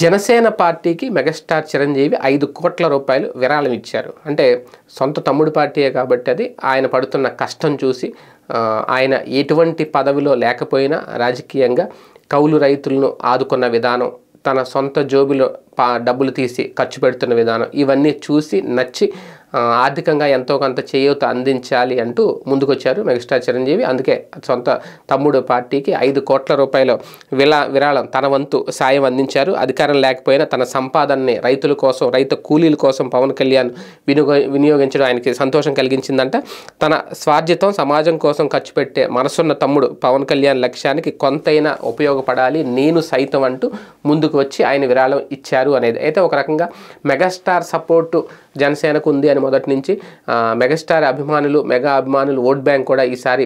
జనసేన పార్టీకి మెగాస్టార్ చిరంజీవి ఐదు కోట్ల రూపాయలు విరాళం ఇచ్చారు అంటే సొంత తమ్ముడు పార్టీయే కాబట్టి అది ఆయన పడుతున్న కష్టం చూసి ఆయన ఎటువంటి పదవిలో లేకపోయినా రాజకీయంగా కౌలు రైతులను ఆదుకున్న విధానం తన సొంత జోబిలో పా డబ్బులు తీసి ఖర్చు పెడుతున్న విధానం ఇవన్నీ చూసి నచ్చి ఆర్థికంగా ఎంతో కొంత చేయూత అందించాలి అంటూ ముందుకొచ్చారు మెగాస్టార్ చిరంజీవి అందుకే సొంత తమ్ముడు పార్టీకి ఐదు కోట్ల రూపాయలు విలా విరాళం తన వంతు సాయం అందించారు అధికారం లేకపోయినా తన సంపాదనని రైతుల కోసం రైతు కూలీల కోసం పవన్ కళ్యాణ్ వినియోగ వినియోగించడం ఆయనకి సంతోషం కలిగించిందంట తన స్వార్థితం సమాజం కోసం ఖర్చు పెట్టే మనసున్న తమ్ముడు పవన్ కళ్యాణ్ లక్ష్యానికి కొంతైనా ఉపయోగపడాలి నేను సైతం అంటూ ముందుకు వచ్చి ఆయన విరాళం ఇచ్చారు అనేది అయితే ఒక రకంగా మెగాస్టార్ సపోర్టు జనసేనకు ఉంది అని చెప్పాను మొదటి నుంచి మెగాస్టార్ అభిమానులు మెగా అభిమానులు ఓట్ బ్యాంక్ కూడా ఈసారి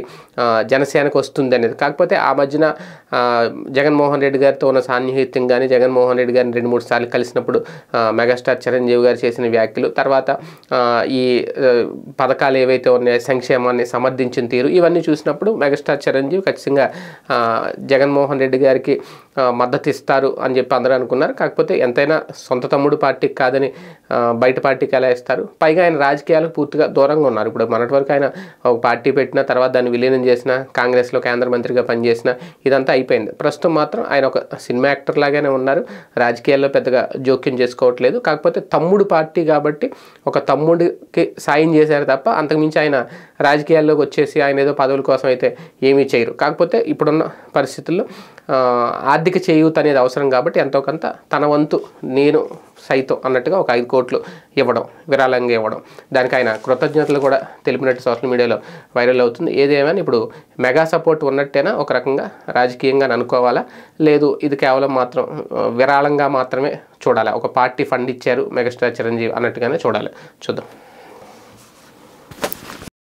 జనసేనకు వస్తుంది అనేది కాకపోతే ఆ మధ్యన జగన్మోహన్ రెడ్డి గారితో ఉన్న సాన్నిహిత్యం కానీ జగన్మోహన్ రెడ్డి గారిని రెండు మూడు సార్లు కలిసినప్పుడు మెగాస్టార్ చిరంజీవి గారు చేసిన వ్యాఖ్యలు తర్వాత ఈ పథకాలు ఏవైతే ఉన్నాయో సంక్షేమాన్ని సమర్థించిన తీరు ఇవన్నీ చూసినప్పుడు మెగాస్టార్ చిరంజీవి ఖచ్చితంగా జగన్మోహన్ రెడ్డి గారికి మద్దతు ఇస్తారు అని చెప్పి అందరూ అనుకున్నారు కాకపోతే ఎంతైనా సొంత తమ్ముడు పార్టీకి కాదని బయట పార్టీకి ఎలా ఇస్తారు పైగా ఆయన రాజకీయాలకు పూర్తిగా దూరంగా ఉన్నారు ఇప్పుడు మొన్నటి వరకు ఆయన ఒక పార్టీ పెట్టిన తర్వాత దాన్ని విలీనం చేసిన కాంగ్రెస్లో కేంద్ర మంత్రిగా పనిచేసిన ఇదంతా అయిపోయింది ప్రస్తుతం మాత్రం ఆయన ఒక సినిమా యాక్టర్ లాగానే ఉన్నారు రాజకీయాల్లో పెద్దగా జోక్యం చేసుకోవట్లేదు కాకపోతే తమ్ముడు పార్టీ కాబట్టి ఒక తమ్ముడికి సాయం చేశారు తప్ప అంతకుమించి ఆయన రాజకీయాల్లోకి వచ్చేసి ఆయన ఏదో పదవుల కోసం అయితే ఏమీ చేయరు కాకపోతే ఇప్పుడున్న పరిస్థితుల్లో ఆర్థిక చేయూత అనేది అవసరం కాబట్టి ఎంతో కొంత తన వంతు నేను సైతం అన్నట్టుగా ఒక ఐదు కోట్లు ఇవ్వడం విరాళంగా ఇవ్వడం దానికి ఆయన కృతజ్ఞతలు కూడా తెలిపినట్టు సోషల్ మీడియాలో వైరల్ అవుతుంది ఏదేమైనా ఇప్పుడు మెగా సపోర్ట్ ఉన్నట్టేనా ఒక రకంగా రాజకీయంగా అనుకోవాలా లేదు ఇది కేవలం మాత్రం విరాళంగా మాత్రమే చూడాలి ఒక పార్టీ ఫండ్ ఇచ్చారు మెగాస్టార్ చిరంజీవి అన్నట్టుగానే చూడాలి చూద్దాం